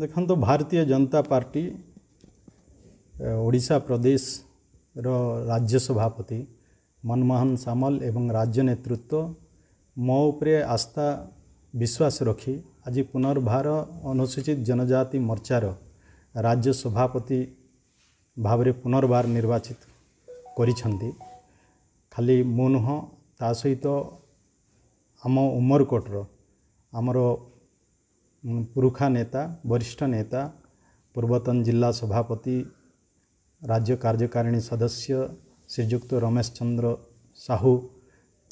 ଦେଖନ୍ତୁ ଭାରତୀୟ ଜନତା ପାର୍ଟି ଓଡ଼ିଶା ପ୍ରଦେଶର ରାଜ୍ୟ ସଭାପତି ମନମୋହନ ସାମଲ ଏବଂ ରାଜ୍ୟ ନେତୃତ୍ୱ ମୋ ଉପରେ ଆସ୍ଥା ବିଶ୍ୱାସ ରଖି ଆଜି ପୁନର୍ବାର ଅନୁସୂଚିତ ଜନଜାତି ମୋର୍ଚ୍ଚାର ରାଜ୍ୟ ସଭାପତି ଭାବରେ ପୁନର୍ବାର ନିର୍ବାଚିତ କରିଛନ୍ତି ଖାଲି ମୁଁ ନୁହଁ ତା ସହିତ ଆମ ଉମରକୋଟର ଆମର મુન પુરુખા નેતા બરિષ્ઠ નેતા પૂર્બતન જિલ્લા સભાપતિ રાજ્ય કાર્યકારીણી સદસ્ય શ્રીયુક્ત રમેશ ચંદ્ર સાહૂ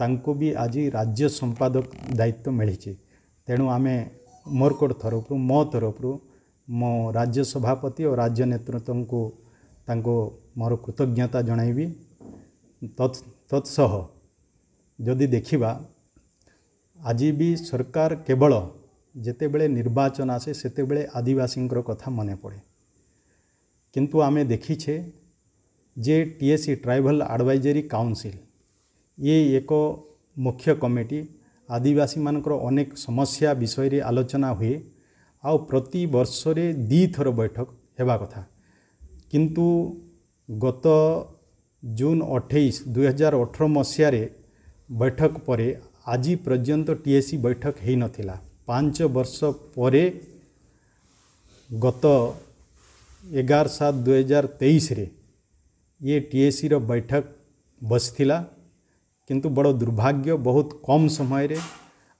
તાંકો બી આજિ રાજ્ય સંપાદક દૈત્ય મિળી છે તેણુ અમે મોરકોડ થર ઉપર મોતર ઉપર મો રાજ્ય સભાપતિ ઓ રાજ્ય નેતૃત્વ કો તાંકો મરો કૃતજ્ઞતા જણાઈવી તત્ તત્ સહ જોદી દેખીવા આજિ બી સરકાર કેવળ ଯେତେବେଳେ ନିର୍ବାଚନ ଆସେ ସେତେବେଳେ ଆଦିବାସୀଙ୍କର କଥା ମନେ ପଡ଼େ କିନ୍ତୁ ଆମେ ଦେଖିଛେ ଯେ T S C tribal advisory council ଇଏ ଏକ ମୁଖ୍ୟ କମିଟି ଆଦିବାସୀମାନଙ୍କର ଅନେକ ସମସ୍ୟା ବିଷୟରେ ଆଲୋଚନା ହୁଏ ଆଉ ପ୍ରତି ବର୍ଷରେ ଦୁଇଥର ବୈଠକ ହେବା କଥା କିନ୍ତୁ ଗତ ଜୁନ୍ ଅଠେଇଶ ଦୁଇହଜାର ଅଠର ମସିହାରେ ବୈଠକ ପରେ ଆଜି ପର୍ଯ୍ୟନ୍ତ ଟି ଏସ୍ ସି ବୈଠକ ହୋଇନଥିଲା ପାଞ୍ଚ ବର୍ଷ ପରେ ଗତ ଏଗାର ସାତ ଦୁଇହଜାର ତେଇଶରେ ଇଏ ଟିଏସିର ବୈଠକ ବସିଥିଲା କିନ୍ତୁ ବଡ଼ ଦୁର୍ଭାଗ୍ୟ ବହୁତ କମ୍ ସମୟରେ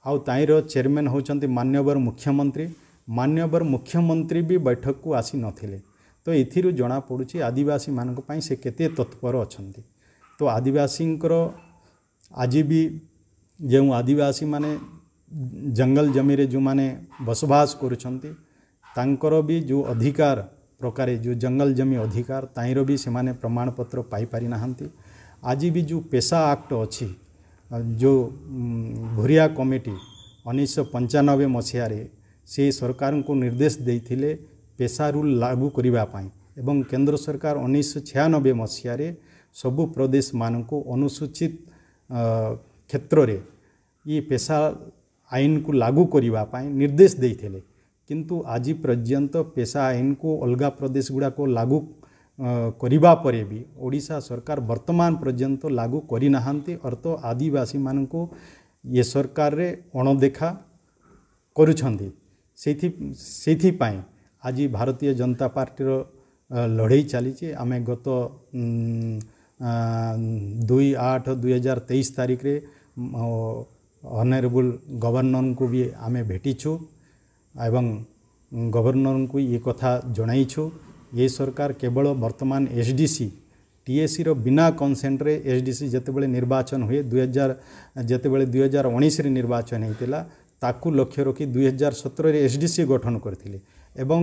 ଆଉ ତାଇର ଚେୟାରମ୍ୟାନ୍ ହେଉଛନ୍ତି ମାନ୍ୟବର ମୁଖ୍ୟମନ୍ତ୍ରୀ ମାନ୍ୟବର ମୁଖ୍ୟମନ୍ତ୍ରୀ ବି ବୈଠକକୁ ଆସିନଥିଲେ ତ ଏଥିରୁ ଜଣାପଡ଼ୁଛି ଆଦିବାସୀମାନଙ୍କ ପାଇଁ ସେ କେତେ ତତ୍ପର ଅଛନ୍ତି ତ ଆଦିବାସୀଙ୍କର ଆଜି ବି ଯେଉଁ ଆଦିବାସୀମାନେ ଜଙ୍ଗଲ ଜମିରେ ଯେଉଁମାନେ ବସବାସ କରୁଛନ୍ତି ତାଙ୍କର ବି ଯେଉଁ ଅଧିକାର ପ୍ରକାରେ ଯେଉଁ ଜଙ୍ଗଲ ଜମି ଅଧିକାର ତାହିଁର ବି ସେମାନେ ପ୍ରମାଣପତ୍ର ପାଇପାରିନାହାନ୍ତି ଆଜି ବି ଯେଉଁ ପେଶା ଆକ୍ଟ ଅଛି ଯେଉଁ ଘୁରିଆ କମିଟି ଉଣେଇଶହ ପଞ୍ଚାନବେ ମସିହାରେ ସେ ସରକାରଙ୍କୁ ନିର୍ଦ୍ଦେଶ ଦେଇଥିଲେ ପେଶା ରୁଲ୍ ଲାଗୁ କରିବା ପାଇଁ ଏବଂ କେନ୍ଦ୍ର ସରକାର ଉଣେଇଶହ ଛୟାନବେ ମସିହାରେ ସବୁ ପ୍ରଦେଶମାନଙ୍କୁ ଅନୁସୂଚିତ କ୍ଷେତ୍ରରେ ଇ ପେଶା আইন কো লাগু করিবা পায় নির্দেশ দেই থেনে কিন্তু আজি পর্যন্ত পেসা আইন কো অলগা प्रदेश গুড়া কো লাগুক করিবা পরেবি ওড়িশা সরকার বর্তমান পর্যন্ত লাগু করি না হানতে অর্থ আদিবাসী মানক ই সরকার রে অন দেখা করুছந்தி সেইথি সেইথি পায় আজি ভারতীয় জনতা পার্টির লড়াই চলিছে আমি গত 2 8 2023 তারিখ রে ଅନେରେବୁଲ୍ ଗଭର୍ଣ୍ଣରଙ୍କୁ ବି ଆମେ ଭେଟିଛୁ ଏବଂ ଗଭର୍ଣ୍ଣରଙ୍କୁ ଏ କଥା ଜଣାଇଛୁ ଏ ସରକାର କେବଳ ବର୍ତ୍ତମାନ ଏସ୍ ଡି ସି ଟିଏସିର ବିନା କନସେଣ୍ଟରେ ଏସ୍ ଡି ସି ଯେତେବେଳେ ନିର୍ବାଚନ ହୁଏ ଦୁଇହଜାର ଯେତେବେଳେ ଦୁଇହଜାର ଉଣେଇଶରେ ନିର୍ବାଚନ ହୋଇଥିଲା ତାକୁ ଲକ୍ଷ୍ୟ ରଖି ଦୁଇହଜାର ସତରରେ ଏସ୍ ଡି ସି ଗଠନ କରିଥିଲେ ଏବଂ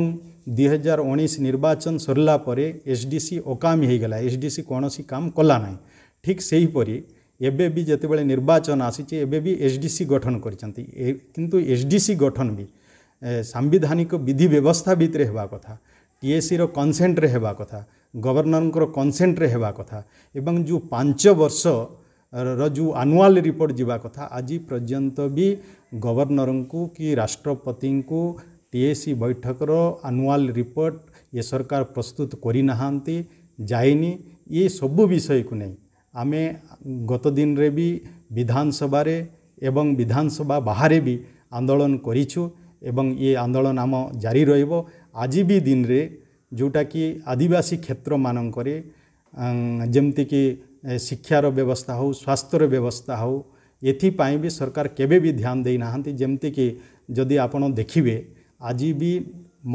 ଦୁଇହଜାର ଉଣେଇଶ ନିର୍ବାଚନ ସରିଲା ପରେ ଏସ୍ ଡି ସି ଅକାମୀ ହୋଇଗଲା ଏସ୍ ଡି ସି କୌଣସି କାମ କଲା ନାହିଁ ଠିକ୍ ସେହିପରି एबि जो निर्वाचन आसी एबि एच डी सी गठन करु एच डी सी गठन भी सांधानिक विधि व्यवस्था भितर होगा कथा टीएससी कनसेन्ट्रे कथा गवर्णर कनसेन्ट्रे कथा एवं जो पांच वर्ष रो आनुआल रिपोर्ट जवा कथा आज पर्यंत भी गवर्णर को कि राष्ट्रपति को टीएससी बैठक आनुआल रिपोर्ट ये सरकार प्रस्तुत करना जाए ये सबू विषय को नहीं ଆମେ ଗତ ଦିନରେ ବି ବିଧାନସଭାରେ ଏବଂ ବିଧାନସଭା ବାହାରେ ବି ଆନ୍ଦୋଳନ କରିଛୁ ଏବଂ ଏ ଆନ୍ଦୋଳନ ଆମ ଜାରି ରହିବ ଆଜି ବି ଦିନରେ ଯେଉଁଟାକି ଆଦିବାସୀ କ୍ଷେତ୍ରମାନଙ୍କରେ ଯେମିତିକି ଶିକ୍ଷାର ବ୍ୟବସ୍ଥା ହେଉ ସ୍ୱାସ୍ଥ୍ୟର ବ୍ୟବସ୍ଥା ହେଉ ଏଥିପାଇଁ ବି ସରକାର କେବେ ବି ଧ୍ୟାନ ଦେଇନାହାନ୍ତି ଯେମିତିକି ଯଦି ଆପଣ ଦେଖିବେ ଆଜି ବି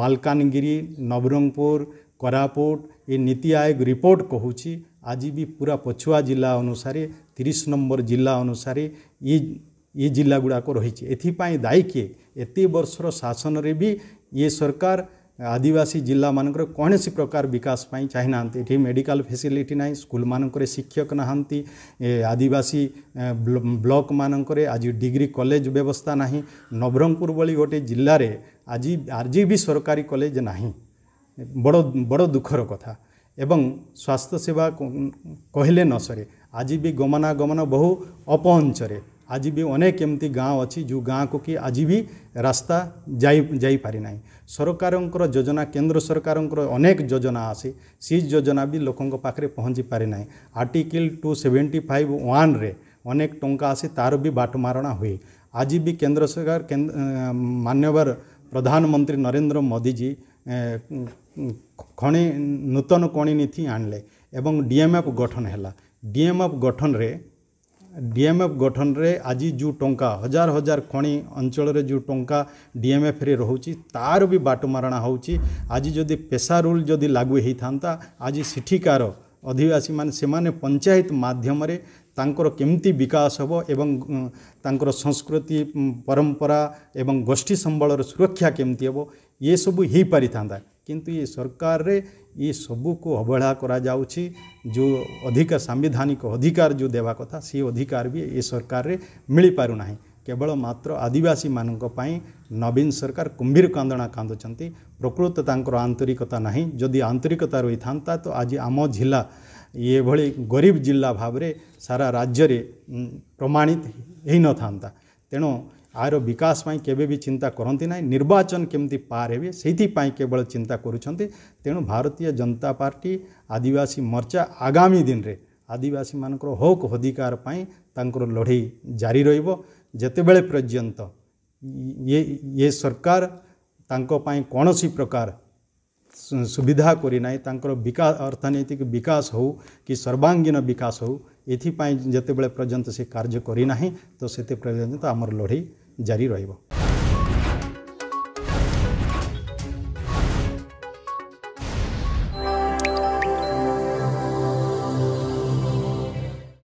ମାଲକାନଗିରି ନବରଙ୍ଗପୁର କୋରାପୁଟ ଏ ନୀତି ଆୟୋଗ ରିପୋର୍ଟ କହୁଛି ଆଜି ବି ପୁରା ପଛୁଆ ଜିଲ୍ଲା ଅନୁସାରେ ତିରିଶ ନମ୍ବର ଜିଲ୍ଲା ଅନୁସାରେ ଏ ଏ ଜିଲ୍ଲା ଗୁଡ଼ାକ ରହିଛି ଏଥିପାଇଁ ଦାୟୀ କିଏ ଏତେ ବର୍ଷର ଶାସନରେ ବି ଇଏ ସରକାର ଆଦିବାସୀ ଜିଲ୍ଲାମାନଙ୍କର କୌଣସି ପ୍ରକାର ବିକାଶ ପାଇଁ ଚାହିଁନାହାନ୍ତି ଏଠି ମେଡ଼ିକାଲ ଫେସିଲିଟି ନାହିଁ ସ୍କୁଲମାନଙ୍କରେ ଶିକ୍ଷକ ନାହାନ୍ତି ଆଦିବାସୀ ବ୍ଲକମାନଙ୍କରେ ଆଜି ଡିଗ୍ରୀ କଲେଜ ବ୍ୟବସ୍ଥା ନାହିଁ ନବରଙ୍ଗପୁର ଭଳି ଗୋଟେ ଜିଲ୍ଲାରେ ଆଜି ଆଜି ବି ସରକାରୀ କଲେଜ ନାହିଁ ବଡ଼ ବଡ଼ ଦୁଃଖର କଥା ଏବଂ ସ୍ୱାସ୍ଥ୍ୟସେବା କହିଲେ ନ ସରେ ଆଜି ବି ଗମନାଗମନ ବହୁ ଅପହଞ୍ଚରେ ଆଜି ବି ଅନେକ ଏମିତି ଗାଁ ଅଛି ଯେଉଁ ଗାଁକୁ କି ଆଜି ବି ରାସ୍ତା ଯାଇ ଯାଇପାରିନାହିଁ ସରକାରଙ୍କର ଯୋଜନା କେନ୍ଦ୍ର ସରକାରଙ୍କର ଅନେକ ଯୋଜନା ଆସେ ସେ ଯୋଜନା ବି ଲୋକଙ୍କ ପାଖରେ ପହଞ୍ଚି ପାରିନାହିଁ ଆର୍ଟିକିଲ୍ ଟୁ ସେଭେଣ୍ଟି ଫାଇଭ୍ ୱାନ୍ରେ ଅନେକ ଟଙ୍କା ଆସେ ତା'ର ବି ବାଟମାରଣା ହୁଏ ଆଜି ବି କେନ୍ଦ୍ର ସରକାର ମାନ୍ୟବର ପ୍ରଧାନମନ୍ତ୍ରୀ ନରେନ୍ଦ୍ର ମୋଦିଜୀ ଖଣି ନୂତନ କଣିନୀତି ଆଣିଲେ ଏବଂ ଡି ଏମ୍ ଏଫ୍ ଗଠନ ହେଲା ଡି ଏମ୍ ଏଫ୍ ଗଠନରେ ଡି ଏମ୍ ଏଫ୍ ଗଠନରେ ଆଜି ଯେଉଁ ଟଙ୍କା ହଜାର ହଜାର ଖଣି ଅଞ୍ଚଳରେ ଯେଉଁ ଟଙ୍କା ଡି ଏମ୍ ଏଫ୍ରେ ରହୁଛି ତା'ର ବି ବାଟମାରଣା ହେଉଛି ଆଜି ଯଦି ପେସା ରୁଲ୍ ଯଦି ଲାଗୁ ହୋଇଥାନ୍ତା ଆଜି ସେଠିକାର ଅଧିବାସୀମାନେ ସେମାନେ ପଞ୍ଚାୟତ ମାଧ୍ୟମରେ ତାଙ୍କର କେମିତି ବିକାଶ ହେବ ଏବଂ ତାଙ୍କର ସଂସ୍କୃତି ପରମ୍ପରା ଏବଂ ଗୋଷ୍ଠୀ ସମ୍ବଳର ସୁରକ୍ଷା କେମିତି ହେବ ଏସବୁ ହୋଇପାରିଥାନ୍ତା किंतु ये सरकार रे ये सबू को अवहेला करा जो अधिक सांविधानिक अधिकार जो देवा कथा से अधिकार भी ये सरकार रे मिली पारु ना केवल मात्र आदिवासी मानक नवीन सरकार कुंभीर कांदना कांद प्रकृत तर आंतरिकता ना जदि आंतरिकता रही था तो आज आम जिला ये भली गरीब जिला भाव सारा राज्य प्रमाणित ही न था तेणु आयर विकास केबे चिंता करती ना निर्वाचन केमती पार हे से केवल चिंता करुंट तेणु भारतीय जनता पार्टी आदिवासी मोर्चा आगामी दिन में आदिवासी मान हक अधिकार पर लड़े जारी रते बड़े ये ये सरकार कौन सी प्रकार सुविधा करना विकास अर्थनैतिक विकास हो कि सर्वांगीन विकास हो ये जिते बड़े पर्यटन से कार्य करना तो से पर्यटन लड़े জারি ରହିବ